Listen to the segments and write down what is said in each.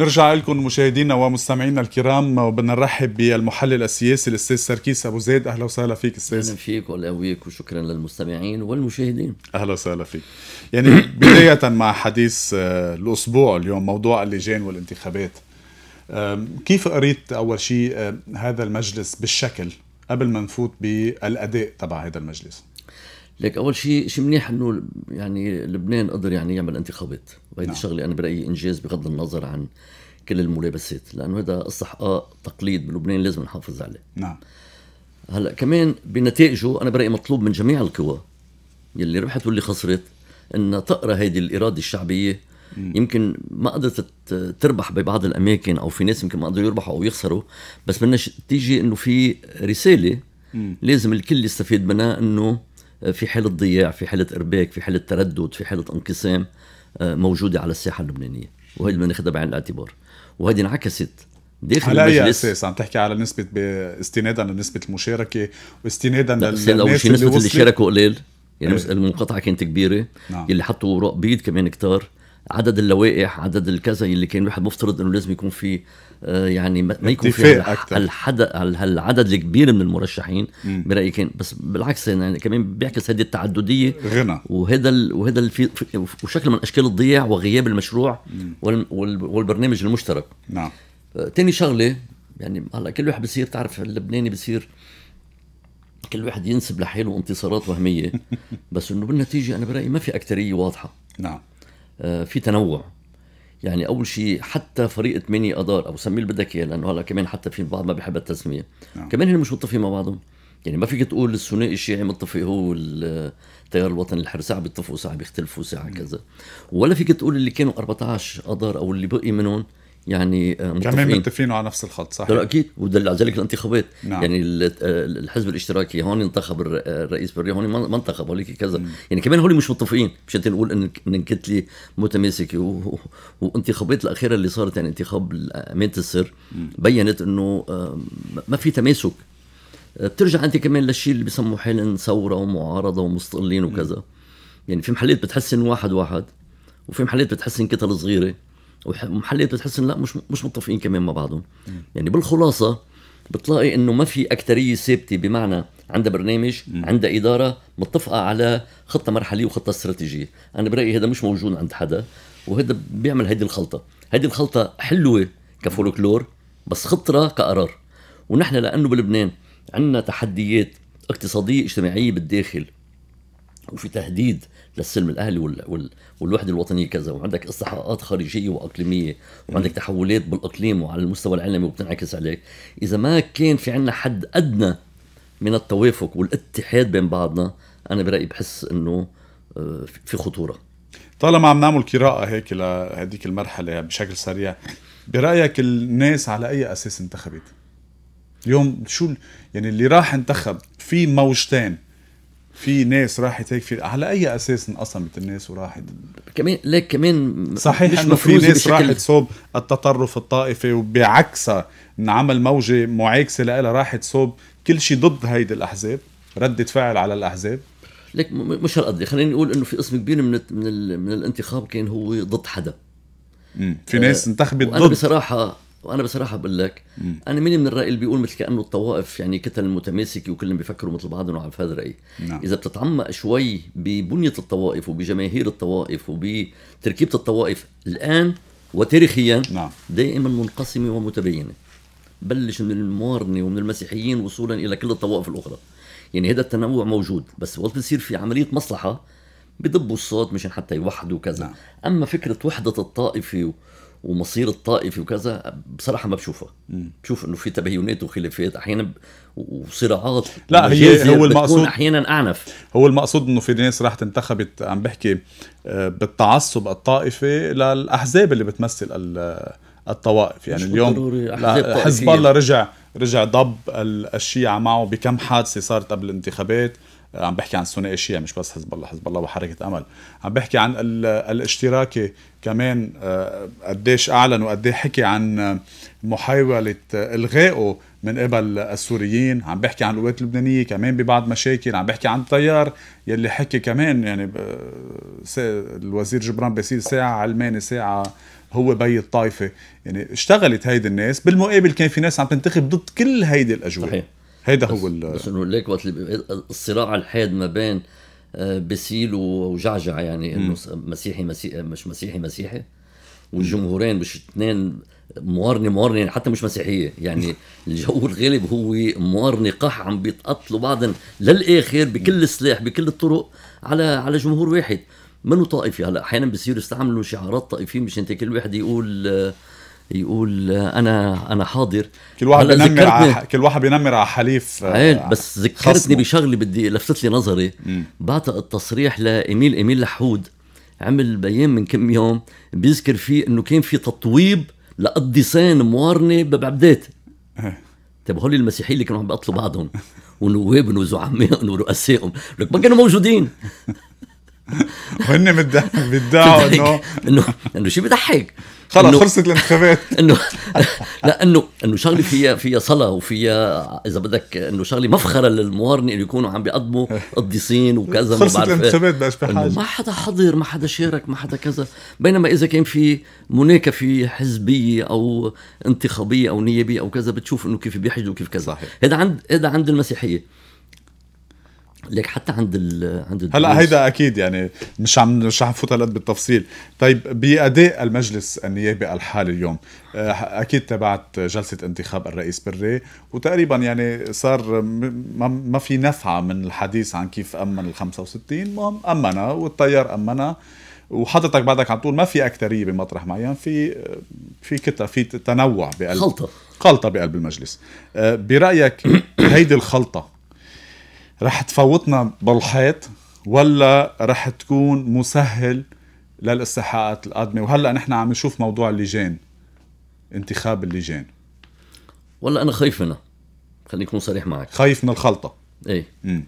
نرجع لكم مشاهدينا ومستمعينا الكرام وبدنا نرحب بالمحلل السياسي الاستاذ سركيس ابو زيد اهلا وسهلا فيك استاذ اهلا فيك وياك وشكرا للمستمعين والمشاهدين اهلا وسهلا فيك يعني بدايه مع حديث آه، الاسبوع اليوم موضوع اللجان والانتخابات كيف قريت اول شيء هذا المجلس بالشكل قبل ما نفوت بالاداء تبع هذا المجلس لك اول شيء شيء منيح انه يعني لبنان قدر يعني يعمل انتخابات وهيدي نعم. شغله انا برايي انجاز بغض النظر عن كل الملابسات لانه هذا استحقاق تقليد بلبنان لازم نحافظ عليه نعم هلا كمان بنتائجه انا برايي مطلوب من جميع القوى يلي ربحت واللي خسرت انها تقرا هيدي الاراده الشعبيه مم. يمكن ما قدرت تربح ببعض الاماكن او في ناس يمكن ما قدروا يربحوا او يخسروا بس بدنا تيجي انه في رساله مم. لازم الكل يستفيد منها انه في حاله ضياع في حاله ارباك في حاله تردد في حاله انقسام موجوده على الساحه اللبنانيه وهي بدنا ناخذها بعين الاعتبار وهذه انعكست داخل على اي اساس عم تحكي على نسبه استنادا لنسبه المشاركه واستنادا للناس اول شيء نسبه اللي, اللي شاركوا قليل يعني ايه. كانت كبيره نعم. اللي حطوا اوراق بيض كمان كتار عدد اللوائح عدد الكذا اللي كان الواحد مفترض انه لازم يكون في آه، يعني ما يكون في هالعدد الكبير من المرشحين برايي كان بس بالعكس يعني كمان بيعكس هذه التعدديه غنى وهذا وهذا في وشكل من اشكال الضياع وغياب المشروع والبرنامج المشترك نعم ثاني آه، شغله يعني هلا كل واحد بصير تعرف اللبناني بصير كل واحد ينسب لحاله انتصارات وهميه بس انه بالنتيجه انا برايي ما في اكثريه واضحه نعم آه، في تنوع يعني اول شيء حتى فريق 8 ادار او سميه اللي بدك اياه لانه هلا كمان حتى في البعض ما بيحب التسميه نعم. كمان هن مش متفقين مع بعضهم يعني ما فيك تقول الثنائي الشيعي متفق هو التيار الوطني الحر ساعه بيتفقوا ساعه بيختلفوا ساعه نعم. كذا ولا فيك تقول اللي كانوا 14 ادار او اللي بقي منهم يعني،, آه، يعني متفقين كمان متفقين على نفس الخط صحيح اكيد ولذلك الانتخابات نعم. يعني الحزب الاشتراكي هون انتخب الرئيس بري هون ما انتخب هوليك كذا مم. يعني كمان هول مش متفقين مش نقول ان الكتله متماسكه والانتخابات الاخيره اللي صارت يعني انتخاب امانه السر بينت انه آه، ما في تماسك آه، بترجع انت كمان للشيء اللي بسموه حالا ثوره ومعارضه ومستقلين وكذا يعني في محلات بتحسن واحد واحد وفي محلات بتحسن كتل صغيره ومحلات بتحس لا مش مش متفقين كمان مع بعضهم م. يعني بالخلاصه بتلاقي انه ما في اكثريه ثابته بمعنى عندها برنامج عندها اداره متفقه على خطه مرحليه وخطه استراتيجيه انا برايي هذا مش موجود عند حدا وهذا بيعمل هيدي الخلطه هيدي الخلطه حلوه كفولكلور بس خطره كقرار ونحن لانه بلبنان عندنا تحديات اقتصاديه اجتماعيه بالداخل وفي تهديد للسلم الاهلي وال... والوحده الوطنيه كذا وعندك استحقاقات خارجيه واقليميه وعندك تحولات بالاقليم وعلى المستوى العالمي وبتنعكس عليك اذا ما كان في عندنا حد ادنى من التوافق والاتحاد بين بعضنا انا برايي بحس انه آه، في خطوره طالما عم نعمل قراءة هيك لهديك المرحلة بشكل سريع برأيك الناس على أي أساس انتخبت؟ اليوم شو يعني اللي راح انتخب في موجتين في ناس راحت هيك في على اي اساس انقسمت الناس وراحت كمان ليك كمان صحيح انه في ناس بشكل... راحت صوب التطرف الطائفي وبعكسها انعمل موجه معاكسه لها راحت صوب كل شيء ضد هيدي الاحزاب رده فعل على الاحزاب ليك مش هالقد خلينا نقول انه في قسم كبير من من, من الانتخاب كان هو ضد حدا مم. في ناس آه، انتخبت ضد بصراحه وانا بصراحه بقول لك انا مين من الراي اللي بيقول مثل كانه الطوائف يعني كتل متماسكه وكلهم بيفكروا مثل بعضهم وعم هذا الراي نعم. اذا بتتعمق شوي ببنيه الطوائف وبجماهير الطوائف وبتركيبه الطوائف الان وتاريخيا نعم. دائما منقسمه ومتباينه بلش من الموارنه ومن المسيحيين وصولا الى كل الطوائف الاخرى يعني هذا التنوع موجود بس وقت يصير في عمليه مصلحه بضبوا الصوت مشان حتى يوحدوا كذا نعم. اما فكره وحده الطائفه ومصير الطائفي وكذا بصراحه ما بشوفها بشوف انه في تباينات وخلافات احيانا ب... وصراعات لا هي هو المقصود احيانا اعنف هو المقصود انه في ناس راح انتخبت عم بحكي آه، بالتعصب الطائفي للاحزاب اللي بتمثل الطوائف يعني اليوم حزب الله رجع رجع ضب الشيعة معه بكم حادثة صارت قبل الانتخابات عم بحكي عن الثنائي الشيعي مش بس حزب الله حزب الله وحركه امل عم بحكي عن الاشتراكي كمان آه، قديش اعلن وقد حكي عن محاوله الغائه من قبل السوريين عم بحكي عن القوات اللبنانيه كمان ببعض مشاكل عم بحكي عن التيار يلي حكي كمان يعني الوزير جبران باسيل ساعه علماني ساعه هو بي الطائفه يعني اشتغلت هيدي الناس بالمقابل كان في ناس عم تنتخب ضد كل هيدي الاجواء صحيح. هيدا هو ال بس انه ليك وقت الصراع الحاد ما بين آه، بسيل وجعجع يعني انه مسيحي مسيحي مش مسيحي مسيحي والجمهورين مش اثنين موارنه موارنه حتى مش مسيحيه يعني الجو الغالب هو موارنه قح عم بيتقتلوا بعضهم للاخر بكل السلاح بكل الطرق على على جمهور واحد منو طائفي هلا احيانا بصيروا يستعملوا شعارات طائفيه مشان كل واحد يقول آه، يقول انا انا حاضر كل واحد بينمر على ح... كل واحد بينمر على حليف آه بس ذكرتني بشغله بدي لفتت لي نظري بعتقد التصريح لايميل ايميل لحود عمل بيان من كم يوم بيذكر فيه انه كان في تطويب لقديسين موارنه ببعبدات إيه. طيب هول المسيحيين اللي كانوا عم بيقتلوا بعضهم ونوابهم وزعمائهم ورؤسائهم لك ما كانوا موجودين وهن بيدعوا انه انه انه شيء بضحك خلص خلصت الانتخابات انه لا انه انه شغله فيها فيها صلاه وفيها اذا بدك انه شغله مفخره للموارنه اللي يكونوا عم بيقدموا قديسين وكذا خلصت إيه. الانتخابات بقاش بحاجه ما حدا حضر ما حدا شارك ما حدا كذا بينما اذا كان في مناكفه حزبيه او انتخابيه او نيابيه او كذا بتشوف انه كيف بيحجوا وكيف كذا هذا عند هذا عند المسيحيه لك حتى عند ال عند هلا هيدا اكيد يعني مش عم مش عم فوت هالقد بالتفصيل طيب باداء المجلس النيابي الحالي اليوم آه، اكيد تبعت جلسه انتخاب الرئيس بري وتقريبا يعني صار ما في نفعه من الحديث عن كيف امن ال 65 المهم امنا والتيار امنا وحضرتك بعدك عم تقول ما في اكثريه بمطرح معين في آه، في كتله في تنوع بقلب خلطه خلطه بقلب المجلس آه، برايك هيدي الخلطه رح تفوتنا بالحيط ولا رح تكون مسهل للاستحقاقات القادمه وهلا نحن عم نشوف موضوع اللجان انتخاب اللجان والله انا خايف منها خليني اكون صريح معك خايف من الخلطه ايه مم.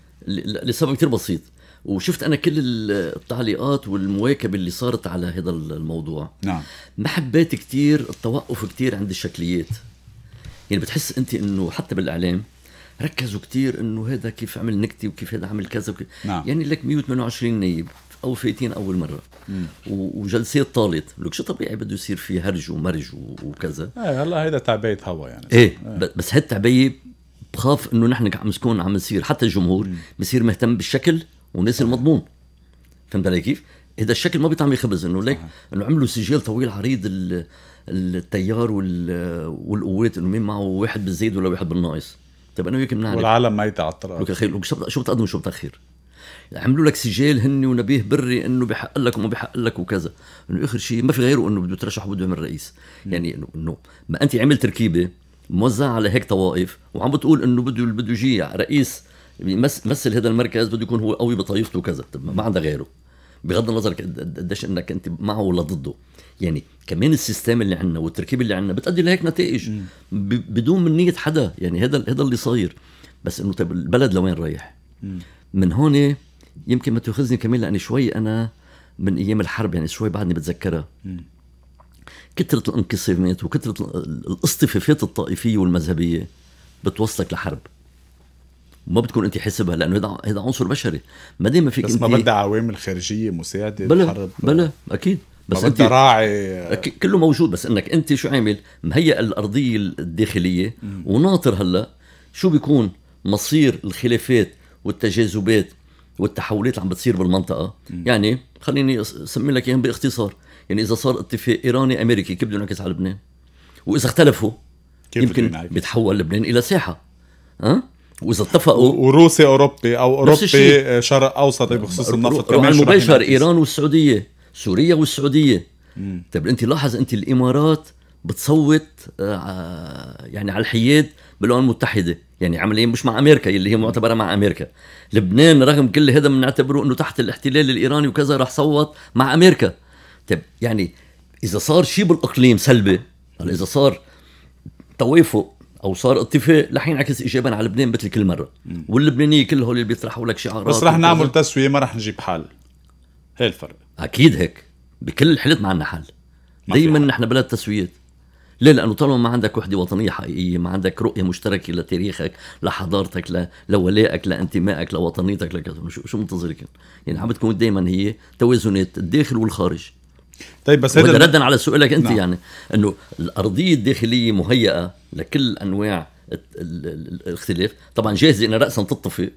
لسبب كثير بسيط وشفت انا كل التعليقات والمواكبه اللي صارت على هذا الموضوع نعم ما حبيت كثير التوقف كثير عند الشكليات يعني بتحس انت انه حتى بالاعلام ركزوا كثير انه هذا كيف عمل نكتي وكيف هذا عمل كذا وكيف نعم. يعني لك 128 نايب او فايتين اول مره مم. وجلسات طالت لك شو طبيعي بده يصير في هرج ومرج وكذا ايه هلا هيدا تعبئه هوا يعني ايه, ايه. بس هالتعبئه بخاف انه نحن عم نكون عم نصير حتى الجمهور بصير مهتم بالشكل وناس المضمون فهمت علي كيف؟ هذا الشكل ما بيطعم خبز انه ليك انه عملوا سجل طويل عريض التيار والقوات انه مين معه واحد بالزايد ولا واحد بالناقص طيب انا وياك بنعرف والعالم ميتة على لك خير شو بتقدم شو بتاخر عملوا لك سجال هن ونبيه بري انه بحق لك وما بحق لك وكذا انه اخر شيء ما في غيره انه بده يترشح وبده يعمل رئيس يعني انه ما انت عملت تركيبه موزعه على هيك طوائف وعم بتقول انه بده بده يجي رئيس يمثل هذا المركز بده يكون هو قوي بطائفته وكذا طيب ما عندها غيره بغض النظر قديش انك انت معه ولا ضده يعني كمان السيستم اللي عندنا والتركيبه اللي عندنا بتؤدي لهيك نتائج بدون من نيه حدا يعني هذا هذا اللي صاير بس انه طيب البلد لوين رايح من هون يمكن ما تاخذني كمان لاني شوي انا من ايام الحرب يعني شوي بعدني بتذكرها كثره الانقسامات وكثره الاصطفافات الطائفيه والمذهبيه بتوصلك لحرب ما بتكون انت حاسبها لانه هذا هذا عنصر بشري ما دام ما فيك بس ما بدها عوامل خارجيه مساعده بلا الحرب بلا اكيد بس انت راعي كله موجود بس انك انت شو عامل مهيئ الارضيه الداخليه وناطر هلا شو بيكون مصير الخلافات والتجاذبات والتحولات اللي عم بتصير بالمنطقه مم. يعني خليني اسمي لك اياهم باختصار يعني اذا صار اتفاق ايراني امريكي كيف بده ينعكس على لبنان واذا اختلفوا كيف يمكن بيتحول لبنان الى ساحه ها واذا اتفقوا وروسيا اوروبي او اوروبي شرق اوسط بخصوص النفط كمان المباشر ايران والسعوديه سوريا والسعوديه طيب انت لاحظ انت الامارات بتصوت آه، يعني على الحياد بالامم المتحده يعني عمليا مش مع امريكا اللي هي معتبره مع امريكا لبنان رغم كل هذا بنعتبره انه تحت الاحتلال الايراني وكذا راح صوت مع امريكا طيب يعني اذا صار شيء بالاقليم سلبي يعني اذا صار توافق او صار اتفاق رح ينعكس ايجابا على لبنان مثل كل مره واللبنانيه كل هول اللي بيطرحوا لك شعارات بس رح نعمل تسويه ما رح نجيب حل هي الفرق اكيد هيك بكل الحالات ما عندنا حل دائما نحن بلد تسويات ليه؟ لانه طالما ما عندك وحده وطنيه حقيقيه، ما عندك رؤيه مشتركه لتاريخك، لحضارتك، لولائك، لانتمائك، لوطنيتك، لكذا شو, شو منتظرك؟ يعني عم بتكون دائما هي توازنات الداخل والخارج. طيب بس هذا ردا على سؤالك انت نعم. يعني انه الارضيه الداخليه مهيئه لكل انواع الاختلاف، طبعا جاهزه انها راسا تتفق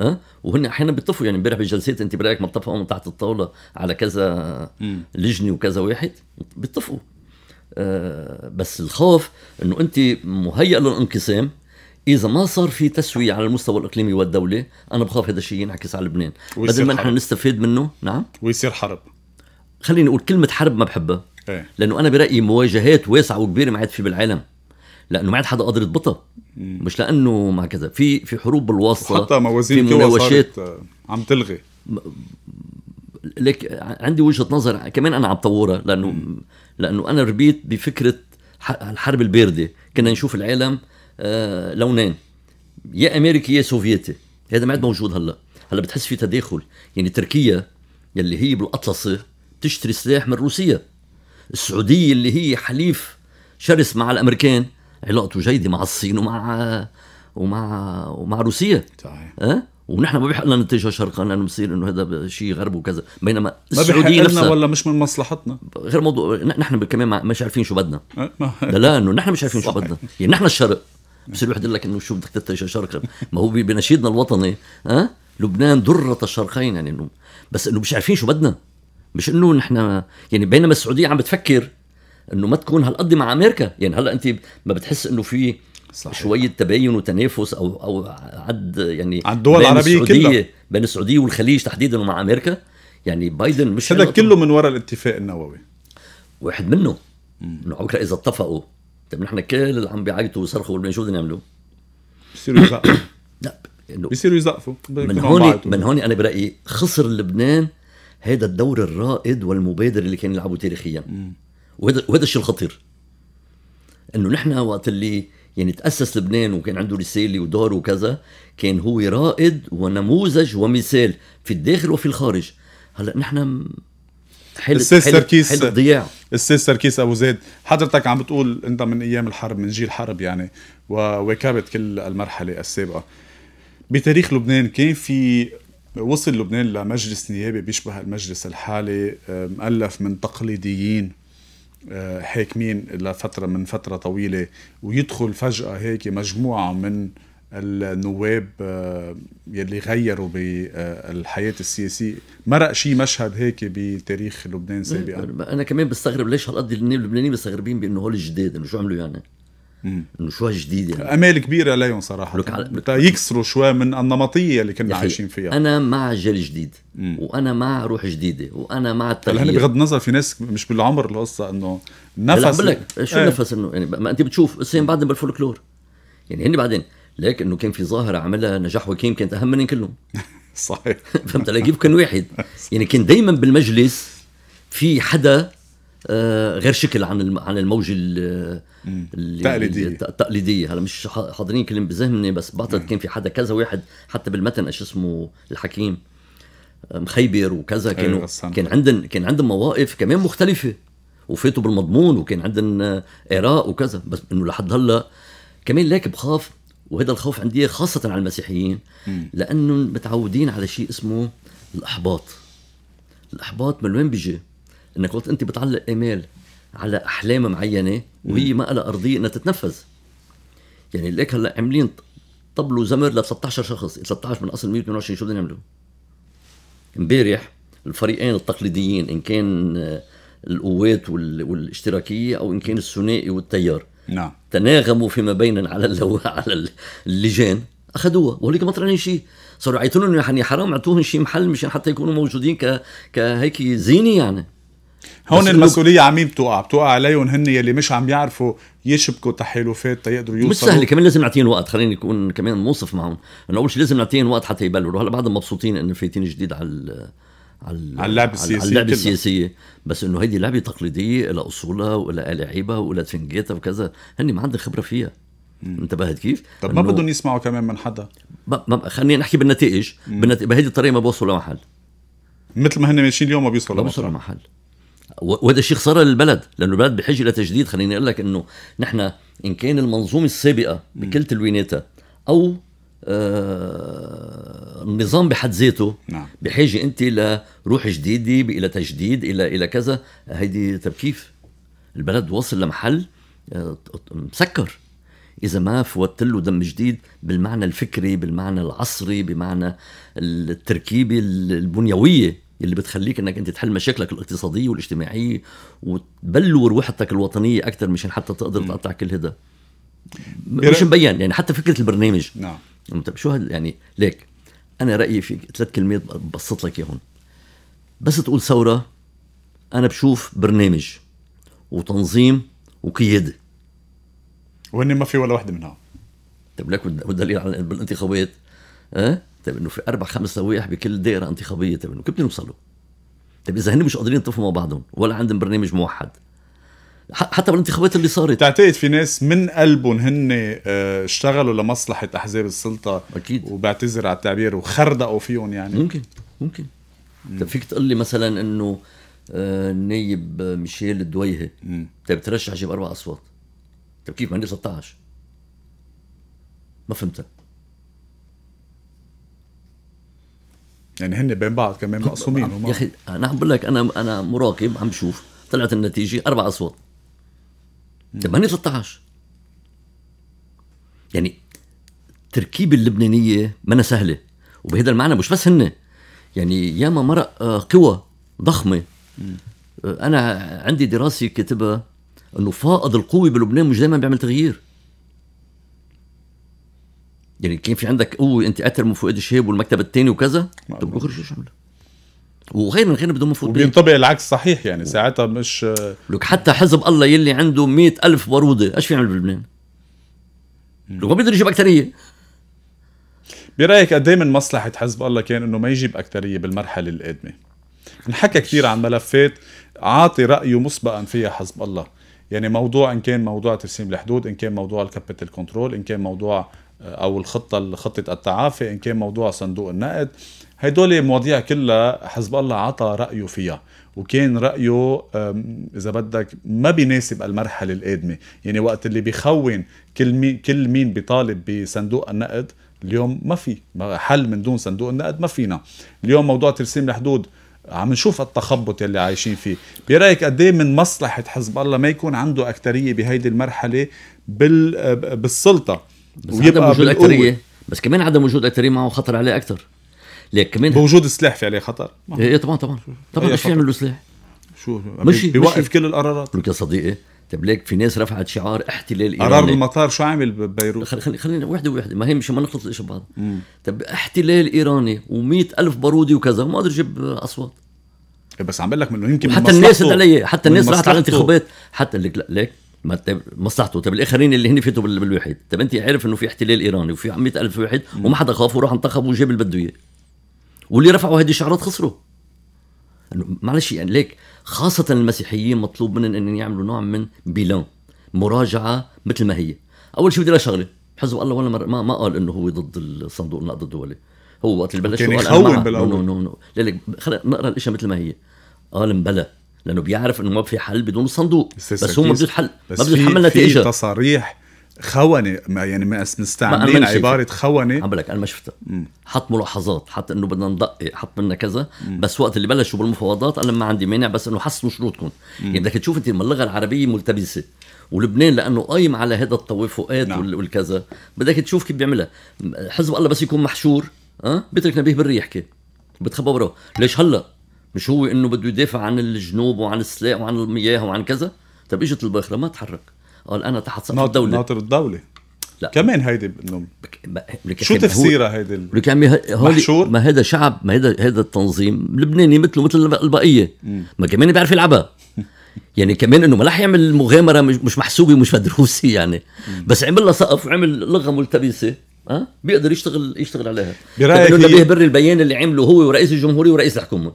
أه؟ وهن احيانا بيتفقوا يعني امبارح بجلسات انت برايك ما اتفقوا من تحت الطاوله على كذا لجنه وكذا واحد بيتفقوا أه بس الخوف انه انت مهيئ للانقسام اذا ما صار في تسويه على المستوى الاقليمي والدولي انا بخاف هذا الشيء ينعكس على لبنان بدل ما نحن نستفيد منه نعم ويصير حرب خليني اقول كلمه حرب ما بحبها ايه. لانه انا برايي مواجهات واسعه وكبيره ما عاد في بالعالم لانه ما عاد حدا قادر يضبطها مش لانه ما كذا في في حروب بالواسطه حتى موازين مناوشات آه، عم تلغي لك عندي وجهه نظر كمان انا عم طورها لانه م. لانه انا ربيت بفكره الحرب البارده كنا نشوف العالم آه، لونين يا امريكي يا سوفيتي هذا ما عاد موجود هلا هلا بتحس في تداخل يعني تركيا يلي هي بالاطلسي تشتري سلاح من روسيا السعوديه اللي هي حليف شرس مع الامريكان علاقته جيده مع الصين ومع ومع ومع روسيا صحيح أه؟ ونحن ما بيحق لنا نتجه شرقا لانه بصير انه هذا شيء غرب وكذا بينما السعوديه نفسها ولا مش من مصلحتنا غير موضوع نحن كمان مش عارفين شو بدنا أه، لا لا انه نحن مش عارفين صحيح. شو بدنا يعني نحن الشرق بصير واحد يقول لك انه شو بدك تتجه شرقا ما هو بنشيدنا الوطني ها لبنان دره الشرقين يعني انه بس انه مش عارفين شو بدنا مش انه نحن يعني بينما السعوديه عم بتفكر انه ما تكون هالقد مع امريكا يعني هلا انت ما بتحس انه في صحيح. شويه تباين وتنافس او او عد يعني على الدول العربيه كلها بين السعوديه والخليج تحديدا ومع امريكا يعني بايدن مش هذا كله من وراء الاتفاق النووي واحد منه انه على اذا اتفقوا طيب نحن كل اللي عم بيعيطوا ويصرخوا شو بدنا نعملوا؟ بصيروا يزقفوا لا بيصيروا بصيروا يزقفوا من هون من هون انا برايي خسر لبنان هذا الدور الرائد والمبادر اللي كان يلعبه تاريخيا وهذا وهذا الشيء الخطير انه نحن وقت اللي يعني تاسس لبنان وكان عنده رساله ودور وكذا كان هو رائد ونموذج ومثال في الداخل وفي الخارج هلا نحن حلت استاذ سركيس حلت ضياع استاذ سركيس ابو زيد حضرتك عم بتقول انت من ايام الحرب من جيل حرب يعني وواكبت كل المرحله السابقه بتاريخ لبنان كان في وصل لبنان لمجلس نيابي بيشبه المجلس الحالي آه، مؤلف من تقليديين آه، حاكمين لفترة من فترة طويلة ويدخل فجأة هيك مجموعة من النواب آه، يلي غيروا بالحياة آه، السياسية مرق شي مشهد هيك بتاريخ لبنان سابقا أنا كمان بستغرب ليش هالقد النواب اللبنانيين مستغربين بأنه هول الجداد أنه شو عملوا يعني انه شوي جديد يعني. امال كبيره عليهم صراحه لك على... لك... يكسروا شوي من النمطيه اللي كنا عايشين فيها انا مع جيل جديد مم. وانا مع روح جديده وانا مع التغيير هلا بغض النظر في ناس مش بالعمر القصه انه نفس لا لك شو ايه. نفس انه يعني ما انت بتشوف قصه بعدين بالفولكلور يعني هن بعدين لكن انه كان في ظاهره عملها نجاح وكيم كانت اهم من كلهم صحيح فهمت علي كيف كان واحد يعني كان دائما بالمجلس في حدا آه، غير شكل عن عن الموجه التقليديه التقليديه هلا مش حاضرين كلمه بذهني بس بعتقد كان في حدا كذا واحد حتى بالمتن شو اسمه الحكيم آه، مخيبر وكذا كانوا كان عندهم أيوة، كان عندهم مواقف كمان مختلفه وفاتوا بالمضمون وكان عندهم آه، اراء وكذا بس انه لحد هلا كمان ليك بخاف وهذا الخوف عندي خاصه على المسيحيين لانهم متعودين على شيء اسمه الاحباط الاحباط من وين بيجي؟ انك وقت انت بتعلق امال على احلام معينه وهي ما لها ارضيه انها تتنفذ يعني ليك هلا عاملين طبلوا زمر ل 13 شخص 13 من اصل 122 شو بدهم يعملوا امبارح الفريقين التقليديين ان كان آه، القوات والاشتراكيه او ان كان الثنائي والتيار نعم تناغموا فيما بين على اللو... على اللجان اخذوها وهوليك ما طلع شيء صاروا عيطوا لهم يعني حرام اعطوهم شيء محل مشان حتى يكونوا موجودين ك كهيك زينه يعني هون المسؤوليه عم بتوقع؟ بتوقع عليهم هن يلي مش عم يعرفوا يشبكوا تحالفات تيقدروا يوصلوا مش سهله كمان لازم نعطيهم وقت خليني نكون كمان منصف معهم انه اول شيء لازم نعطيهم وقت حتى يبلوروا هلا بعدهم مبسوطين انه فايتين جديد على على اللعبة السياسية على اللعبة السياسية بس انه هيدي لعبة تقليدية لها اصولها ولها لعيبها ولها تفنجاتها وكذا هن ما عندهم خبرة فيها انتبهت كيف؟ طب ما بدهم يسمعوا كمان من حدا خليني نحكي بالنتائج بهيدي الطريقة ما بوصلوا لمحل مثل ما هن ماشيين اليوم ما بيوصلوا لمحل وهذا الشيء خساره للبلد لانه البلد بحاجه لتجديد خليني اقول لك انه نحن ان كان المنظومه السابقه بكل تلويناتها او آه النظام بحد ذاته نعم. بحاجه انت لروح جديده الى تجديد الى الى كذا هيدي طب كيف البلد وصل لمحل آه، مسكر اذا ما فوتت له دم جديد بالمعنى الفكري بالمعنى العصري بمعنى التركيبه البنيويه اللي بتخليك انك انت تحل مشاكلك الاقتصاديه والاجتماعيه وتبلور وحدتك الوطنيه اكثر مشان حتى تقدر تقطع كل هذا مش مبين يعني حتى فكره البرنامج نعم طيب شو هاد يعني ليك انا رايي في ثلاث كلمات ببسط لك اياهم بس تقول ثوره انا بشوف برنامج وتنظيم وقياده وهن ما في ولا وحده منها طيب لك والدليل على بالانتخابات ها أه؟ طيب انه في اربع خمس لوائح بكل دائره انتخابيه طيب انه كيف بدهم يوصلوا؟ طيب اذا هن مش قادرين يطفوا مع بعضهم ولا عندهم برنامج موحد حتى بالانتخابات اللي صارت تعتقد في ناس من قلبهم هن آه، اشتغلوا لمصلحه احزاب السلطه اكيد وبعتذر على التعبير وخردقوا فيهم يعني ممكن ممكن طيب فيك تقول لي مثلا انه النايب آه، آه، ميشيل الدويهي طيب ترشح جيب اربع اصوات طيب كيف ما عندي 16 ما فهمتها يعني هن بين بعض كمان مقسومين يا اخي انا عم بقول لك انا انا مراقب عم بشوف طلعت النتيجه اربع اصوات 8 13 يعني التركيبة اللبنانية منا سهلة وبهذا المعنى مش بس هن يعني ياما مرق آه، قوى ضخمة آه، أنا عندي دراسة كاتبها أنه فائض القوة بلبنان مش دائما بيعمل تغيير يعني كان في عندك قوه انت قتل من فؤاد الشهاب والمكتب الثاني وكذا طب بخرج شو عمل وغير من غير بدون مفروض وبينطبق العكس صحيح يعني ساعتها مش لك حتى حزب الله يلي عنده مئة ألف بارودة ايش في عمل بلبنان؟ لو ما بيقدر يجيب أكثرية برايك قد إيه من مصلحه حزب الله كان انه ما يجيب اكثريه بالمرحله القادمه انحكى كثير عن ملفات عاطي رايه مسبقا فيها حزب الله يعني موضوع ان كان موضوع ترسيم الحدود ان كان موضوع الكابيتال كنترول ان كان موضوع او الخطه خطه التعافي ان كان موضوع صندوق النقد هدول مواضيع كلها حزب الله عطى رايه فيها وكان رايه اذا بدك ما بيناسب المرحله القادمه يعني وقت اللي بيخون كل مين كل مين بيطالب بصندوق النقد اليوم ما في حل من دون صندوق النقد ما فينا اليوم موضوع ترسيم الحدود عم نشوف التخبط اللي عايشين فيه برايك قد إيه من مصلحه حزب الله ما يكون عنده اكتريه بهيدي المرحله بال بالسلطه بس ويبقى عدم وجود أكترية بس كمان عدم وجود أكترية معه خطر عليه اكثر ليك كمان بوجود السلاح في عليه خطر ايه, إيه، طبعا طبعا طبعا يعمل له سلاح شو مشي بيوقف مشي. كل القرارات لك يا صديقي طيب ليك في ناس رفعت شعار احتلال ايراني قرار المطار شو عامل ببيروت؟ خلينا خلينا خلي وحده وحده ما هي مش ما نخلط الاشي ببعض طيب احتلال ايراني و الف بارودي وكذا وما قدر يجيب اصوات إيه، بس عم بقول لك انه يمكن حتى الناس علي حتى الناس راحت على الانتخابات حتى لك لا ليك ما طيب مصلحته طيب الاخرين اللي هن فاتوا بالواحد طيب انت عارف انه في احتلال ايراني وفي 100000 واحد وما حدا خاف وراح انتخب وجاب اللي بده اياه واللي رفعوا هذه الشعارات خسروا يعني معلش يعني ليك خاصة المسيحيين مطلوب منهم ان يعملوا نوع من بيلان مراجعة مثل ما هي اول شيء بدي لها شغلة حزب الله ولا ما, ما قال انه هو ضد الصندوق النقد الدولي هو وقت اللي بلش قال نو بالاول ليك نقرا الاشياء مثل ما هي قال مبلا لانه بيعرف انه ما في حل بدون الصندوق بس هو بده حل ما بده يتحمل نتائجها في تصاريح خونه ما يعني ما مستعملين عباره خونه عم لك انا ما شفتها حط ملاحظات حط انه بدنا ندقق حط منا كذا مم. بس وقت اللي بلشوا بالمفاوضات انا ما عندي مانع بس انه حسنوا شروطكم يعني بدك تشوف انت اللغه العربيه ملتبسه ولبنان لانه قايم على هذا التوافقات نعم. والكذا بدك تشوف كيف بيعملها حزب الله بس يكون محشور ها أه؟ بيترك نبيه بري يحكي بتخبى وراه ليش هلا مش هو انه بده يدافع عن الجنوب وعن السلاح وعن المياه وعن كذا طب اجت الباخره ما تحرك قال انا تحت سقف الدوله ناطر الدوله لا كمان هيدي انه شو تفسيرها هيدي لك عمي يعني محشور ما هذا شعب ما هذا هذا التنظيم لبناني مثله مثل البقيه ما كمان بيعرف يلعبها يعني كمان انه ما راح يعمل مغامره مش محسوبه ومش مدروسه يعني بس عمل لها سقف وعمل لغه ملتبسه أه؟ بيقدر يشتغل يشتغل عليها برايك نبيه بري البيان اللي عمله هو ورئيس الجمهوريه ورئيس الحكومه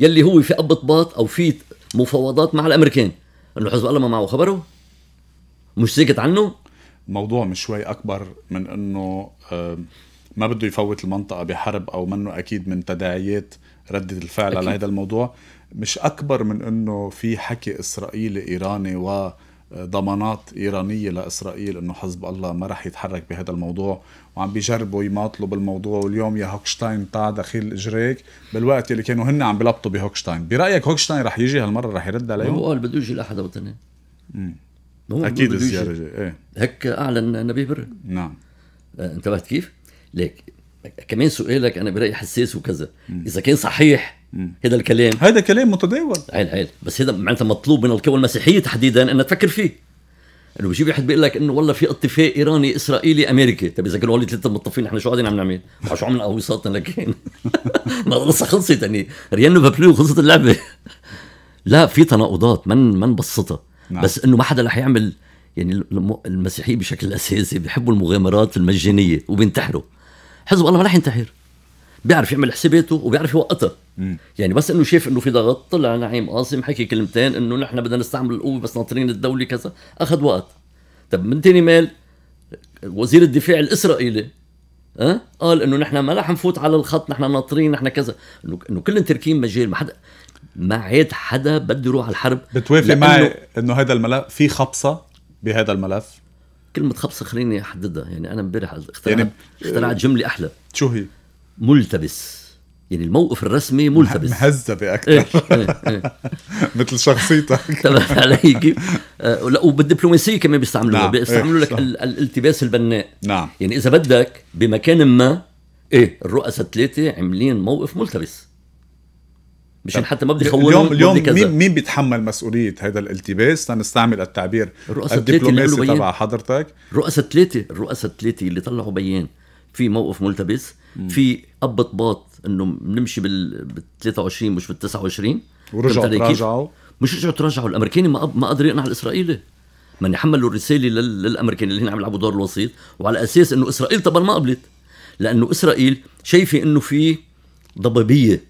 يلي هو في ابطباط او في مفاوضات مع الامريكان انه حزب الله ما معه خبره مش ساكت عنه الموضوع مش شوي اكبر من انه آه، ما بده يفوت المنطقه بحرب او منه اكيد من تداعيات رده الفعل أكيد. على هذا الموضوع مش اكبر من انه في حكي اسرائيلي ايراني و ضمانات إيرانية لإسرائيل أنه حزب الله ما رح يتحرك بهذا الموضوع وعم بيجربوا يماطلوا بالموضوع واليوم يا هوكشتاين طاع دخيل إجريك بالوقت اللي كانوا هن عم بلبطوا بهوكشتاين برأيك هوكشتاين رح يجي هالمرة رح يرد عليهم؟ هو قال بده يجي لأحد وطني أكيد إيه هيك أعلن نبيه بر نعم آه، انتبهت كيف؟ ليك كمان سؤالك أنا برأيي حساس وكذا إذا كان صحيح هذا الكلام هذا كلام متداول عيل عيل بس هذا معناتها مطلوب من القوى المسيحيه تحديدا انها تفكر فيه انه بيجي واحد بيقول لك انه والله في اتفاق ايراني اسرائيلي امريكي طيب اذا كانوا هول ثلاثه متطفين نحن شو قاعدين عم نعمل؟ شو عملنا قويصاتنا لكن القصه خلصت يعني ريانو بابلو خلصت اللعبه لا في تناقضات من من بسطها نعم. بس انه ما حدا رح يعمل يعني المسيحيه بشكل اساسي بيحبوا المغامرات المجانيه وبينتحروا حزب الله ما رح ينتحر بيعرف يعمل حساباته وبيعرف يوقتها يعني بس انه شاف انه في ضغط طلع نعيم قاسم حكي كلمتين انه نحن بدنا نستعمل القوه بس ناطرين الدوله كذا اخذ وقت طب من تاني مال وزير الدفاع الاسرائيلي أه؟ قال انه نحن ما رح نفوت على الخط نحن ناطرين نحن كذا انه كلنا تركين مجال ما حدا ما عاد حدا بده يروح على الحرب بتوافق معي انه هذا الملف في خبصه بهذا الملف كلمة خبصة خليني أحددها يعني أنا امبارح يعني اخترعت يعني اخترعت جملة أحلى شو هي؟ ملتبس يعني الموقف الرسمي ملتبس مهذبة إيه، أكثر إيه إيه مثل شخصيتك تمام علي كيف؟ آه، وبالدبلوماسية كمان بيستعملوها نعم. بيستعملوا إيه، لك الالتباس البناء نعم يعني إذا بدك بمكان ما إيه الرؤساء الثلاثة عاملين موقف ملتبس مشان حتى ما بدي خونه اليوم اليوم مين مين بيتحمل مسؤوليه هذا الالتباس لنستعمل التعبير الدبلوماسي تبع حضرتك رؤساء الثلاثه الرؤساء الثلاثه اللي طلعوا بيان في موقف ملتبس مم. في اب طباط انه بنمشي بال 23 مش بال 29 ورجعوا تراجعوا مش رجعوا تراجعوا الامريكاني ما ما قدر يقنع الاسرائيلي من يحملوا الرساله للامريكان اللي هن عم يلعبوا دور الوسيط وعلى اساس انه اسرائيل طبعا ما قبلت لانه اسرائيل شايفه انه في ضبابيه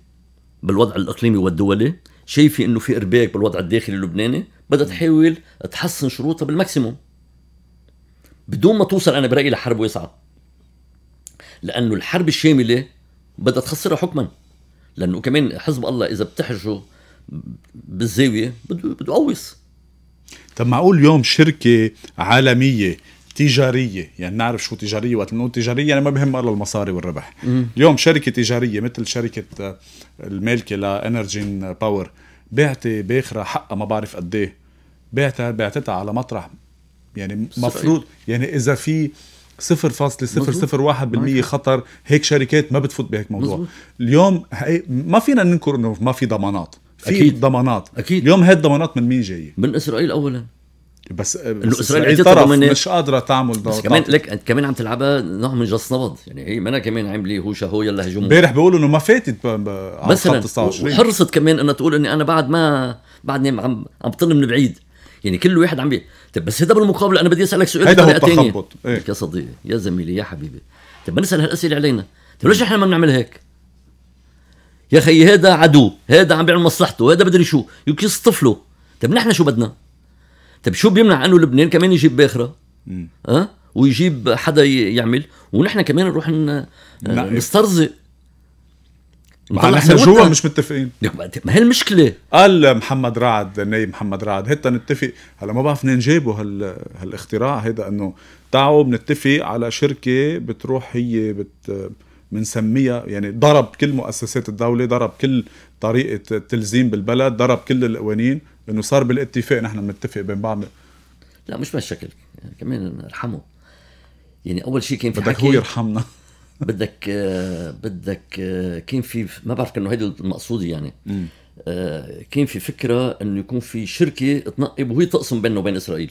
بالوضع الاقليمي والدولي شايفه انه في ارباك بالوضع الداخلي اللبناني بدها تحاول تحسن شروطها بالماكسيموم بدون ما توصل انا برايي لحرب واسعه لانه الحرب الشامله بدها تخسرها حكما لانه كمان حزب الله اذا بتحجه بالزاويه بده بده يقوص طب معقول اليوم شركه عالميه تجاريه يعني نعرف شو تجاريه وقت بنقول تجاريه يعني ما بهم الا المصاري والربح اليوم شركه تجاريه مثل شركه آه، المالكه لانرجين باور بعتي باخره حقها ما بعرف قد ايه بعتها بعتتها على مطرح يعني مفروض يعني اذا في 0.001% خطر هيك شركات ما بتفوت بهيك موضوع مزبوط. اليوم ما فينا ننكر انه ما في ضمانات في أكيد. ضمانات أكيد. اليوم هاي الضمانات من مين جايه من اسرائيل اولا بس, بس اسرائيل طرف مش قادره تعمل ضمانات بس كمان لك كمان عم تلعبها نوع من جص نبض يعني هي ما كمان عامله هو شهو يلا هجوم امبارح بيقولوا انه ما فاتت مثلا وحرصت كمان انها تقول اني انا بعد ما بعدني عم عم بطل من بعيد يعني كل واحد عم بي طيب بس هذا بالمقابل انا بدي اسالك سؤال هيدا هو التخبط إيه؟ يا صديقي يا زميلي يا حبيبي طيب ما نسال هالاسئله علينا طيب ليش احنا ما بنعمل هيك يا اخي هذا عدو هذا عم بيعمل مصلحته هذا بدري شو يكيس طفله طيب نحن شو بدنا طيب شو بيمنع انه لبنان كمان يجيب باخره ها أه؟ ويجيب حدا يعمل ونحن كمان نروح نسترزق على احنا جوا مش متفقين ما هي المشكله قال محمد رعد نايب محمد رعد هيدا نتفق هلا ما بعرف منين جابوا هال... هالاختراع هيدا انه تعوا بنتفق على شركه بتروح هي بت بنسميها يعني ضرب كل مؤسسات الدوله ضرب كل طريقه التلزيم بالبلد ضرب كل القوانين انه صار بالاتفاق نحن بنتفق بين بعضنا لا مش بهالشكل يعني كمان ارحمه يعني اول شيء كان في بدك هو يرحمنا بدك بدك كان في ما بعرف كانه هيدي المقصوده يعني آه، كان في فكره انه يكون في شركه تنقب وهي تقسم بينه وبين اسرائيل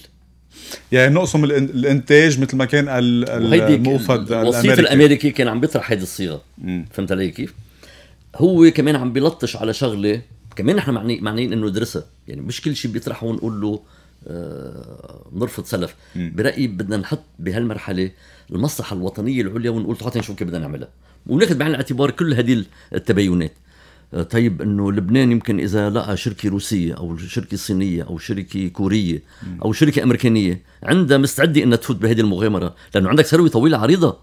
يعني نقسم الانتاج مثل ما كان الموفد الامريكي الوسيط الامريكي كان عم بيطرح هيدي الصيغه فهمت علي كيف؟ هو كمان عم بيلطش على شغله كمان نحن معنيين معنيين انه ندرسها يعني مش كل شيء بيطرحه ونقول له آه نرفض سلف برايي بدنا نحط بهالمرحله المصلحه الوطنيه العليا ونقول تعال نشوف كيف بدنا نعملها وناخذ بعين الاعتبار كل هذه التباينات آه، طيب انه لبنان يمكن اذا لقى شركه روسيه او شركه صينيه او شركه كوريه او شركه امريكانيه عندها مستعده انها تفوت بهذه المغامره لانه عندك ثروه طويله عريضه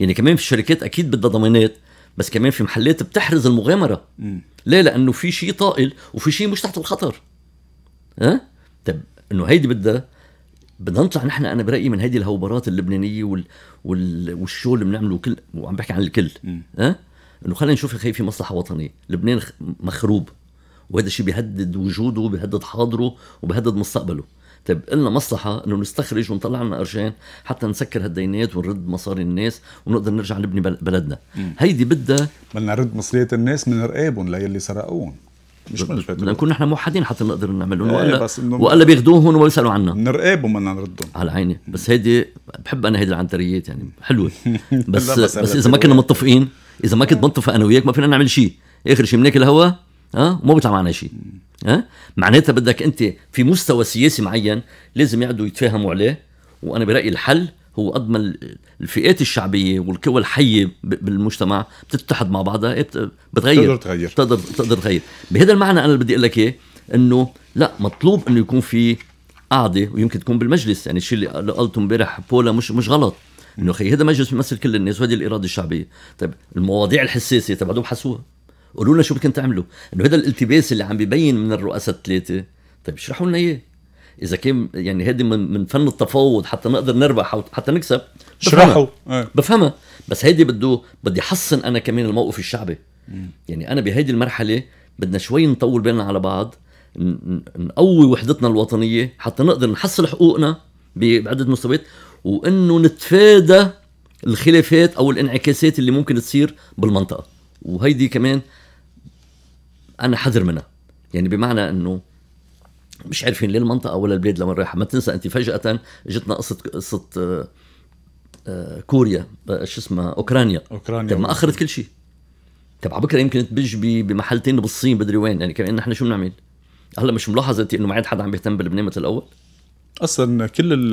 يعني كمان في الشركات اكيد بدها ضمانات بس كمان في محلات بتحرز المغامره ليه لانه في شيء طائل وفي شيء مش تحت الخطر ها أه؟ انه هيدي بدها بدنا نطلع نحن انا برايي من هذه الهوبرات اللبنانيه وال... وال... والشو اللي بنعمله كل وعم بحكي عن الكل ها أه؟ انه خلينا نشوف يا في مصلحه وطنيه لبنان مخروب وهذا الشيء بيهدد وجوده وبيهدد حاضره وبيهدد مستقبله طيب قلنا مصلحة انه نستخرج ونطلع لنا قرشين حتى نسكر هالدينات ونرد مصاري الناس ونقدر نرجع نبني بلدنا، هيدي بدها بدنا نرد مصريات الناس من رقابهم للي سرقوهم مش من بدنا نكون نحن موحدين حتى نقدر نعمل لهم إيه، والا والا بياخذوهم وما بيسالوا عنا نرقبهم بدنا نردهم على عيني بس هيدي بحب انا هيدي العنتريات يعني حلوه بس بس, بس اذا ما كنا متفقين اذا ما كنت متفق انا وياك ما فينا نعمل شيء اخر شيء بناكل هوا ها آه، وما بيطلع معنا شيء ها آه؟ معناتها بدك انت في مستوى سياسي معين لازم يقعدوا يتفاهموا عليه وانا برايي الحل هو قد ما الفئات الشعبيه والقوى الحيه بالمجتمع بتتحد مع بعضها إيه، بتغير بتقدر تغير بتقدر بتقدر تغير بهذا المعنى انا بدي اقول لك ايه انه لا مطلوب انه يكون في قاعده ويمكن تكون بالمجلس يعني الشيء اللي قلته امبارح بولا مش مش غلط انه خي هذا مجلس بيمثل كل الناس وهذه الاراده الشعبيه طيب المواضيع الحساسه طيب بعدهم حسوها قولوا لنا شو بدكم تعملوا انه هذا الالتباس اللي عم ببين من الرؤساء الثلاثه طيب اشرحوا لنا اياه اذا كان يعني هذه من, من فن التفاوض حتى نقدر نربح حتى نكسب اشرحوا إيه. بفهمها بس هيدي بده بدي احسن انا كمان الموقف الشعبي يعني انا بهيدي المرحله بدنا شوي نطول بالنا على بعض نقوي وحدتنا الوطنيه حتى نقدر نحصل حقوقنا بعده مستويات وانه نتفادى الخلافات او الانعكاسات اللي ممكن تصير بالمنطقه وهيدي كمان انا حذر منها يعني بمعنى انه مش عارفين ليه المنطقه ولا البلاد لوين رايحه ما تنسى انت فجاه جتنا قصه قصه آه، آه، كوريا آه، شو اسمها اوكرانيا اوكرانيا طيب ما اخرت كل شيء طب على بكره يمكن تبج بمحلتين بالصين بدري وين يعني كمان نحن شو بنعمل؟ هلا مش ملاحظه انت انه ما عاد حدا عم بيهتم بلبنان مثل الاول؟ اصلا كل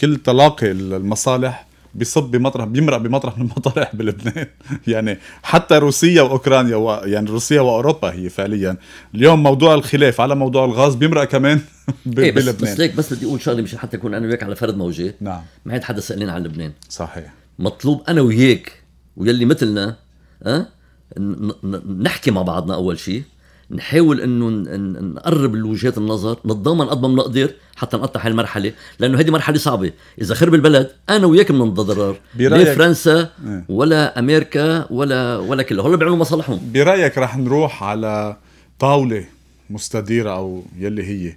كل تلاقي المصالح بيصب بمطرح بيمرق بمطرح من المطارح بلبنان يعني حتى روسيا واوكرانيا و... يعني روسيا واوروبا هي فعليا اليوم موضوع الخلاف على موضوع الغاز بيمرق كمان ب... إيه بس بلبنان بس ليك بس بدي اقول شغله مشان حتى يكون انا وياك على فرد موجه نعم ما حدا سالنا عن لبنان صحيح مطلوب انا وياك ويلي مثلنا أه؟ نحكي مع بعضنا اول شيء نحاول انه نقرب الوجهات النظر نتضامن قد ما بنقدر حتى نقطع هاي المرحله لانه هذه مرحله صعبه اذا خرب البلد انا وياك بنتضرر لا فرنسا إيه. ولا امريكا ولا ولا كله هول بيعملوا مصالحهم برايك رح نروح على طاوله مستديره او يلي هي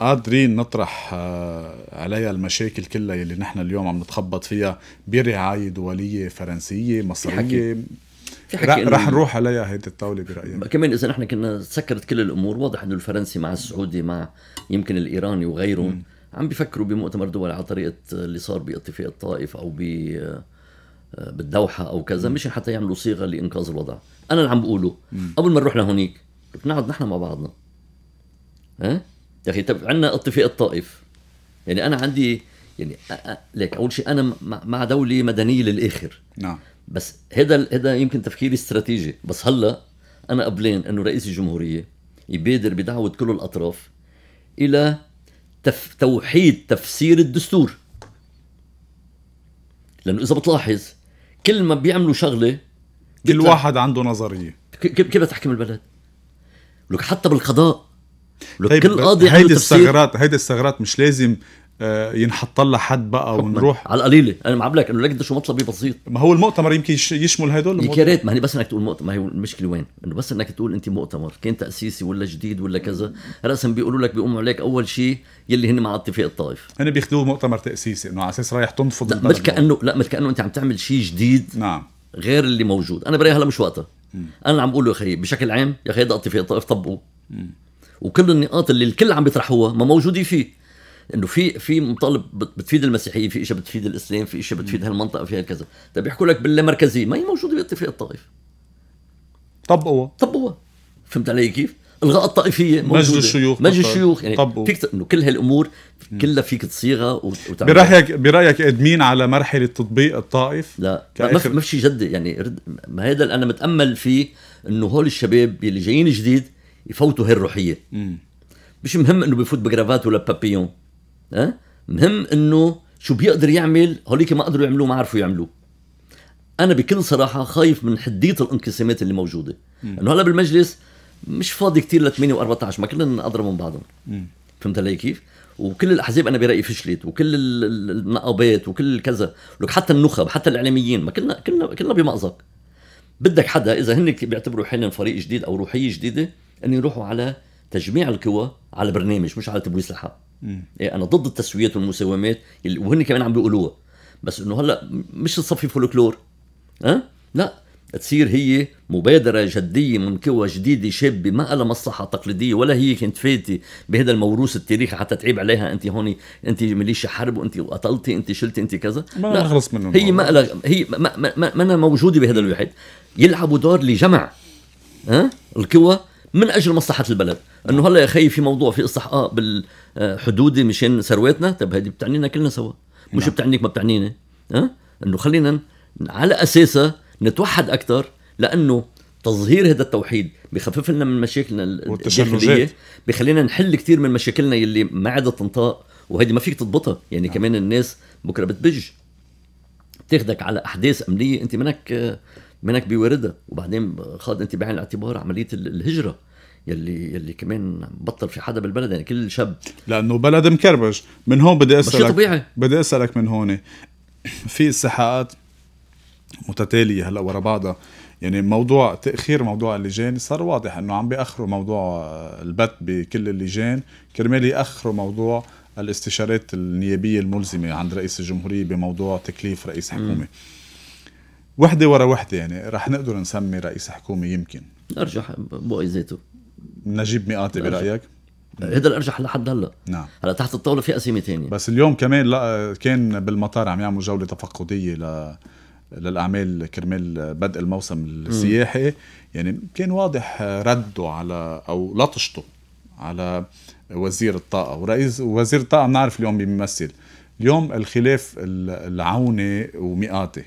قادرين نطرح آه، عليها المشاكل كلها يلي نحن اليوم عم نتخبط فيها برعايه دوليه فرنسيه مصريه في حكي رح نروح عليها هيدي الطاوله برايي كمان اذا نحن كنا سكرت كل الامور واضح انه الفرنسي مع السعودي مع يمكن الايراني وغيرهم عم بيفكروا بمؤتمر دول على طريقه اللي صار باتفاق الطائف او ب آه، بالدوحه او كذا مش حتى يعملوا صيغه لانقاذ الوضع انا اللي عم بقوله قبل ما نروح لهونيك نقعد نحن مع بعضنا ها إيه؟ يا اخي طب عندنا اتفاق الطائف يعني انا عندي يعني ليك اول شيء انا مع دوله مدنيه للاخر نعم بس هذا هذا يمكن تفكيري استراتيجي بس هلا انا قبلين انه رئيس الجمهوريه يبادر بدعوه كل الاطراف الى تف... توحيد تفسير الدستور لانه اذا بتلاحظ كل ما بيعملوا شغله كل واحد عنده نظريه كيف كيف تحكم البلد؟ لك حتى بالقضاء لك طيب كل قاضي هيدي الثغرات هيدي الثغرات مش لازم آه، ينحط لها حد بقى ونروح على القليله انا معب لك انه لقيت شو مطلبي بسيط ما هو المؤتمر يمكن يشمل هدول يا ريت ما هي بس انك تقول مؤتمر هي المشكله وين انه بس انك تقول انت مؤتمر كان تاسيسي ولا جديد ولا كذا راسا بيقولوا لك بيقوموا عليك اول شيء يلي هن مع اتفاق الطائف هن بياخذوه مؤتمر تاسيسي انه على اساس رايح تنفض لا مثل كانه لا مثل كانه انت عم تعمل شيء جديد نعم غير اللي موجود انا برايي هلا مش وقتها انا عم بقول له يا اخي بشكل عام يا اخي هذا اتفاق الطائف طبقوا وكل النقاط اللي الكل عم بيطرحوها ما موجوده فيه انه في في مطالب بتفيد المسيحيه في شيء بتفيد الاسلام في شيء بتفيد هالمنطقه فيها كذا طب بيحكوا لك باللامركزيه ما هي موجوده باتفاق الطائف طبقوها طبقوها فهمت علي كيف؟ الغاء الطائفيه موجوده مجلس الشيوخ مجلس الشيوخ يعني طبقوا. فيك انه كل هالامور كلها فيك تصيغها وتعملها برايك برايك قادمين على مرحله تطبيق الطائف؟ لا كآخر... ما في شيء جدي يعني رد... ما هذا اللي انا متامل فيه انه هول الشباب يلي جايين جديد يفوتوا هالروحيه مش مهم انه بفوت بجرافات ولا بابيون أه؟ مهم انه شو بيقدر يعمل هوليك ما قدروا يعملوه ما عرفوا يعملوه انا بكل صراحه خايف من حديه الانقسامات اللي موجوده انه هلا بالمجلس مش فاضي كثير ل 8 و14 ما كلهم اضربوا من بعضهم مم. فهمت علي كيف؟ وكل الاحزاب انا برايي فشلت وكل النقابات وكل الكذا لك حتى النخب حتى الاعلاميين ما كلنا كلنا كلنا بمأزق بدك حدا اذا هن بيعتبروا حالهم فريق جديد او روحيه جديده ان يروحوا على تجميع القوى على برنامج مش على تبويس الحق إيه انا ضد التسويات والمساومات وهن كمان عم بيقولوها بس انه هلا مش تصفي فولكلور أه؟ لا تصير هي مبادرة جدية من قوى جديدة شابة ما لها مصلحة تقليدية ولا هي كانت فاتي بهذا الموروث التاريخي حتى تعيب عليها انت هون انت مليشيا حرب وانت قتلتي انت شلتي انت كذا ما لا نخلص منهم هي ما لها هي ما ما, ما, ما موجودة بهذا الواحد يلعبوا دور لجمع ها أه؟ القوى من اجل مصلحه البلد انه هلا يا خي في موضوع في استحقاق آه، بالحدود مشان ثرواتنا طب هذه بتعنينا كلنا سوا مش نعم. بتعنيك ما بتعنينا أه؟ انه خلينا على اساسها نتوحد اكثر لانه تظهير هذا التوحيد بخفف لنا من مشاكلنا الداخليه بخلينا نحل كثير من مشاكلنا يلي ما عادت تنطاق وهيدي ما فيك تضبطها يعني نعم. كمان الناس بكره بتبج بتاخذك على احداث امنيه انت منك آه، منك بيوردها وبعدين خاض انت بعين الاعتبار عمليه الهجره يلي يلي كمان بطل في حدا بالبلد يعني كل شاب لانه بلد مكربج من هون بدي اسالك طبيعي. بدي اسالك من هون في استحقاقات متتاليه هلا ورا بعضها يعني موضوع تاخير موضوع اللجان صار واضح انه عم بياخروا موضوع البت بكل اللجان كرمال ياخروا موضوع الاستشارات النيابيه الملزمه عند رئيس الجمهوريه بموضوع تكليف رئيس حكومه م. وحده ورا وحده يعني رح نقدر نسمي رئيس حكومه يمكن ارجح بوقي ذاته نجيب مئاتي برايك؟ هذا الارجح لحد هلا نعم هلا تحت الطاوله في اسامي ثانيه بس اليوم كمان لا كان بالمطار عم يعملوا جوله تفقديه ل للاعمال كرمال بدء الموسم السياحي م. يعني كان واضح رده على او لطشته على وزير الطاقه ورئيس وزير الطاقه بنعرف اليوم بيمثل اليوم الخلاف العوني ومئاتي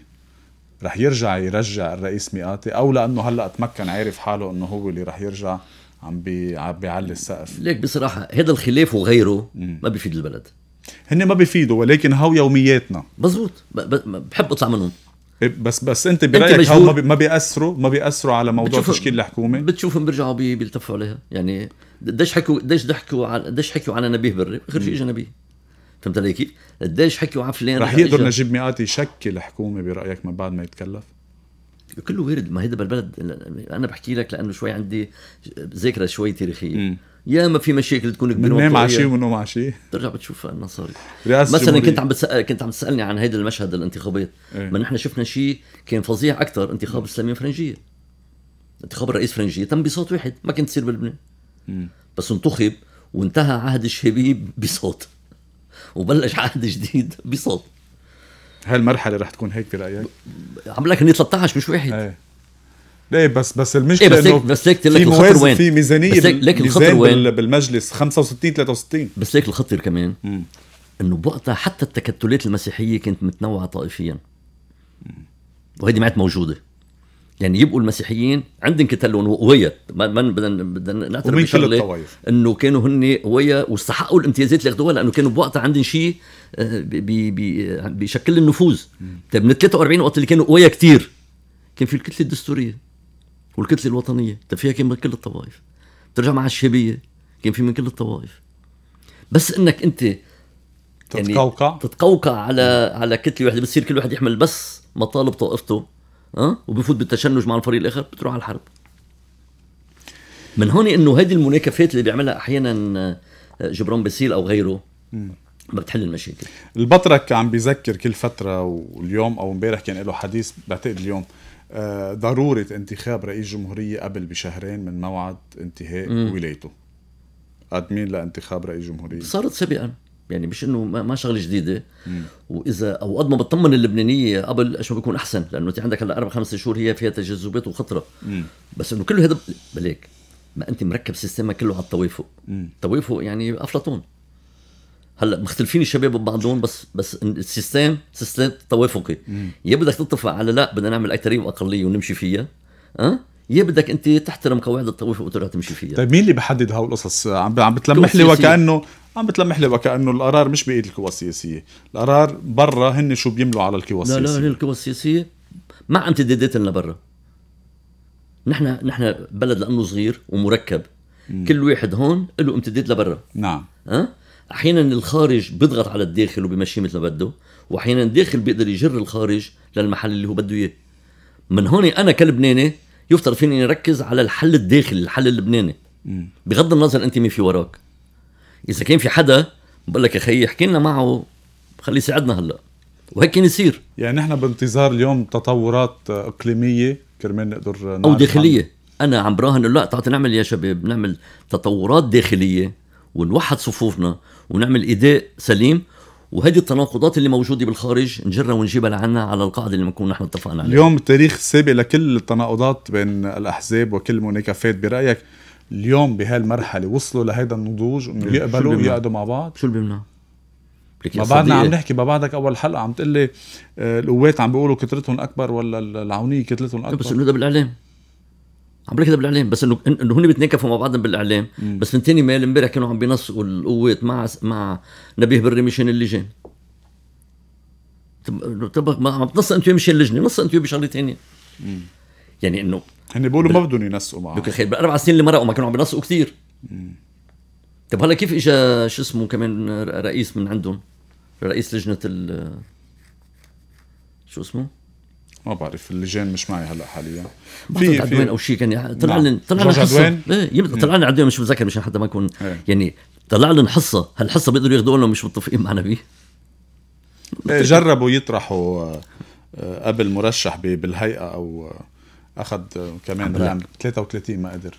رح يرجع يرجع الرئيس مئاتي او لانه هلا تمكن عارف حاله انه هو اللي رح يرجع عم بي عم بيعلي السقف ليك بصراحه هذا الخلاف وغيره ما بيفيد البلد هن ما بيفيدوا ولكن هو يومياتنا مزبوط بحب اطلع منهم بس بس انت برايك هو ما بياثروا ما بياثروا على موضوع تشكيل الحكومه بتشوفهم بيرجعوا بيلتفوا عليها يعني قديش حكوا قديش ضحكوا قديش حكوا على نبيه بري اخر شيء اجى نبيه فهمت علي كيف؟ قديش حكيوا فلان رح يقدر نجيب مئاتي يشكل حكومه برايك من بعد ما يتكلف؟ كله وارد ما هيدا بالبلد انا بحكي لك لانه شوي عندي ذاكره شوي تاريخيه م. يا ما في مشاكل تكون كبيره بننام على شيء ونوم على شيء ترجع بتشوف المصاري مثلا كنت عم بتسأل كنت عم تسالني عن هيدا المشهد الانتخابات ايه. ما نحن شفنا شيء كان فظيع اكثر انتخاب السلمين فرنجيه انتخاب الرئيس فرنجيه تم بصوت واحد ما كانت تصير بلبنان بس انتخب وانتهى عهد الشبيب بصوت وبلش عهد جديد هاي هالمرحله رح تكون هيك برايك عم لك اني 13 مش واحد ايه ليه بس بس المشكله إيه بس ليك بس ليك في الخطر وين في ميزانيه بس ليك الخطر وين بالمجلس 65 63 بس ليك الخطر كمان انه بوقتها حتى التكتلات المسيحيه كانت متنوعه طائفيا وهيدي ما عاد موجوده يعني يبقوا المسيحيين عندهم كتلون وهي ما بدنا بدنا نعترف بشغله انه كانوا هن هوية واستحقوا الامتيازات اللي اخذوها لانه كانوا بوقتها عندهم شيء آه، بشكل النفوذ طيب من 43 وقت اللي كانوا هوية كثير كان في الكتله الدستوريه والكتله الوطنيه طيب فيها كان من كل الطوائف بترجع مع الشبيه كان في من كل الطوائف بس انك انت يعني تتقوقع يعني تتقوقع على على كتله واحده بتصير كل واحد يحمل بس مطالب طائفته اه وبفوت بالتشنج مع الفريق الاخر بتروح على الحرب من هون انه هذه المناكفات اللي بيعملها احيانا آه، جبران باسيل او غيره ما بتحل المشاكل البطرك عم بيذكر كل فتره واليوم او امبارح كان له حديث بعتقد اليوم آه، ضروره انتخاب رئيس جمهوريه قبل بشهرين من موعد انتهاء مم. ولايته قادمين لانتخاب رئيس جمهوريه صارت سابقا يعني مش انه ما شغله جديده واذا او قد ما بتطمن اللبنانيه قبل ايش ما بيكون احسن لانه انت عندك هلا اربع خمس شهور هي فيها تجاذبات وخطره مم. بس انه كل هذا بليك ما انت مركب سيستمك كله على التوافق التوافق يعني افلاطون هلا مختلفين الشباب ببعضهم بس بس السيستم سيستم توافقي يا بدك تتفق على لا بدنا نعمل اكثريه واقليه ونمشي فيها أه؟ يا بدك انت تحترم قواعد التوافق وتروح تمشي فيها طيب مين اللي بحدد هالقصص القصص عم عم بتلمح لي وكانه عم بتلمح لي وكانه القرار مش بايد القوى السياسيه، القرار برا هن شو بيملوا على القوى السياسيه لا لا القوى السياسيه مع امتدادات لنا برا نحن نحن بلد لانه صغير ومركب م. كل واحد هون له امتداد لبرا نعم أه؟ احيانا الخارج بيضغط على الداخل وبمشي مثل ما بده واحيانا الداخل بيقدر يجر الخارج للمحل اللي هو بده اياه من هون انا كلبناني يفترض فيني ركز على الحل الداخلي الحل اللبناني بغض النظر انت مين في وراك اذا كان في حدا بقول لك يا خيي احكي لنا معه خليه يساعدنا هلا وهيك كان يصير يعني نحن بانتظار اليوم تطورات آه، اقليميه كرمال نقدر آه، او داخليه عن... انا عم براهن لا تعطي نعمل يا شباب نعمل تطورات داخليه ونوحد صفوفنا ونعمل اداء سليم وهذه التناقضات اللي موجوده بالخارج نجرها ونجيبها لعنا على القاعده اللي بنكون نحن اتفقنا عليها اليوم التاريخ السابق لكل التناقضات بين الاحزاب وكل المناكفات برايك اليوم بهالمرحله وصلوا لهيدا النضوج انه يقبلوا يقعدوا مع بعض شو اللي بيمنع؟ ما بعدنا عم نحكي ما بعدك اول حلقه عم تقول لي آه، القوات عم بيقولوا كثرتهم اكبر ولا العونيه كثرتهم اكبر بس انه ده بالاعلام عم بقول بالاعلام بس انه انه هن بيتنكفوا مع بعضهم بالاعلام بس من ثاني مال امبارح كانوا عم بينسقوا القوات مع مع نبيه بري مشان اللجان طب طب ما عم تنسق انتوا مشان اللجنه نسق انتوا بشغله ثانيه يعني انه هن بيقولوا ما بدهم ينسقوا معه لك خير بالاربع سنين اللي مرقوا ما كانوا عم ينسقوا كثير طيب هلا كيف اجى شو اسمه كمان رئيس من عندهم رئيس لجنه ال شو اسمه؟ ما بعرف اللجان مش معي هلا حاليا في عدوان او شيء كان طلع لنا نعم. طلع لنا إيه،, ايه طلع لنا عدوان مش متذكر مشان حتى ما ايه. يعني طلع لنا حصه هالحصه بيقدروا ياخذوا لهم مش متفقين معنا بيه إيه، جربوا يطرحوا آه، قبل مرشح بالهيئه او آه، اخذ كمان رام 33 ما قدر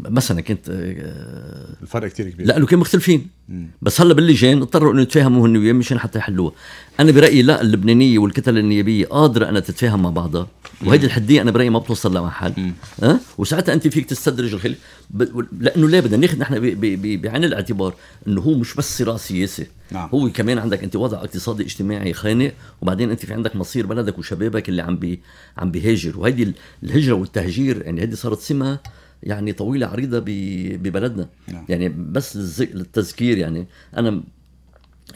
مثلا كنت آه، الفرق كثير كبير لانه كانوا مختلفين مم. بس هلا باللجان اضطروا انه يتفاهموا هن وياه مشان حتى يحلوها انا برايي لا اللبنانيه والكتله النيابيه قادره انها تتفاهم مع بعضها وهيدي الحديه انا برايي ما بتوصل لمحل أه؟ وساعتها انت فيك تستدرج الخلاف ب... لانه لا بدنا ناخذ نحن بعين ب... ب... الاعتبار انه هو مش بس صراع سياسي نعم. هو كمان عندك انت وضع اقتصادي اجتماعي خانق وبعدين انت في عندك مصير بلدك وشبابك اللي عم بي عم بيهاجر وهيدي الهجره والتهجير يعني هيدي صارت سمه يعني طويله عريضه ببلدنا نعم. يعني بس للتذكير يعني انا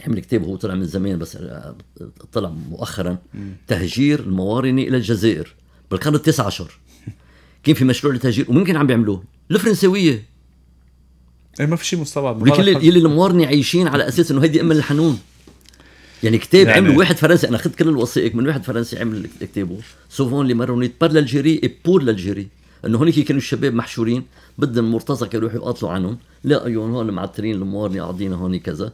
حمل كتاب هو طلع من زمان بس آه، طلع مؤخرا مم. تهجير الموارنه الى الجزائر بالقرن التاسع عشر كان في مشروع للتهجير وممكن عم بيعملوه الفرنساويه ايه ما في شيء مستبعد ولكن يلي الموارنه عايشين على اساس انه هيدي ام الحنون يعني كتاب يعني عمله نعم. واحد فرنسي انا اخذت كل الوثائق من واحد فرنسي عمل كتابه سوفون لي مارونيت بار لالجيري اي بور لالجيري انه هنيك كانوا الشباب محشورين بدهم مرتزقه يروحوا يقاتلوا عنهم لا ايون هون معترين الموارنه قاعدين هون كذا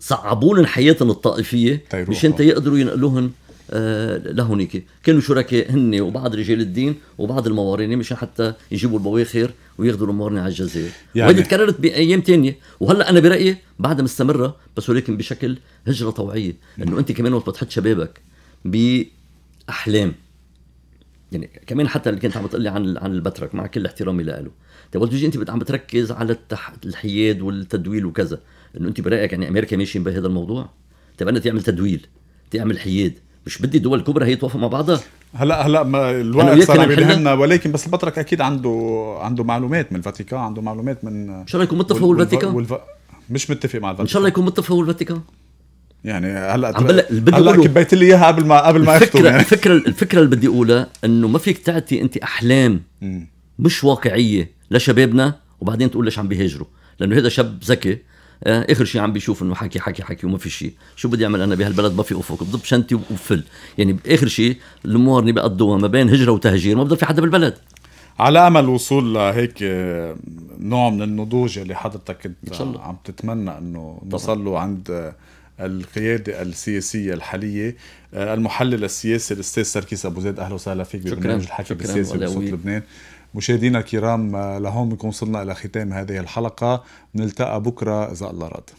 صعبوا لهم حياتهم الطائفيه مشان يقدروا ينقلوهم آه، لهونيك كانوا شركاء هن وبعض رجال الدين وبعض الموارنه مشان حتى يجيبوا البواخر وياخذوا الموارنه على الجزائر يعني وهيدي تكررت بايام ثانيه وهلا انا برايي بعدها مستمره بس ولكن بشكل هجره طوعيه انه نعم. انت كمان وقت بتحط شبابك باحلام يعني كمان حتى اللي كنت عم بتقلي عن عن البترك مع كل احترامي له طيب وقت تجي انت عم بتركز على التح... الحياد والتدويل وكذا انه انت برايك يعني امريكا ماشيه بهذا الموضوع طيب انا تعمل تدويل تعمل حياد مش بدي دول الكبرى هي توافق مع بعضها هلا هلا ما الوقت صار بيهمنا ولكن بس البترك اكيد عنده عنده معلومات من الفاتيكان عنده معلومات من ان شاء الله يكون متفق هو الفاتيكان والف... مش متفق مع الفاتيكان ان شاء الله يكون متفق هو الفاتيكان يعني هلا عم بقول بدي هلا كبيت لي اياها قبل ما قبل ما الفكره يعني. الفكره الفكره اللي بدي اقولها انه ما فيك تعطي انت احلام م. مش واقعيه لشبابنا وبعدين تقول ليش عم بيهاجروا لانه هذا شاب ذكي آه، اخر شيء عم بيشوف انه حكي حكي حكي وما في شيء شو بدي اعمل انا بهالبلد ما في افق بضب شنتي وفل يعني اخر شيء الموارنه بقضوها ما بين هجره وتهجير ما بضل في حدا بالبلد على امل وصول لهيك آه، نوع من النضوج اللي حضرتك كنت عم تتمنى انه نوصل له عند آه، القيادة السياسية الحالية آه، المحلل السياسي الأستاذ سركيس أبو زيد أهلا وسهلا فيك ببرنامج الحكي السياسي بصوت لبنان مشاهدينا الكرام آه، لهون بنكون وصلنا إلى ختام هذه الحلقة نلتقى بكرة إذا الله راد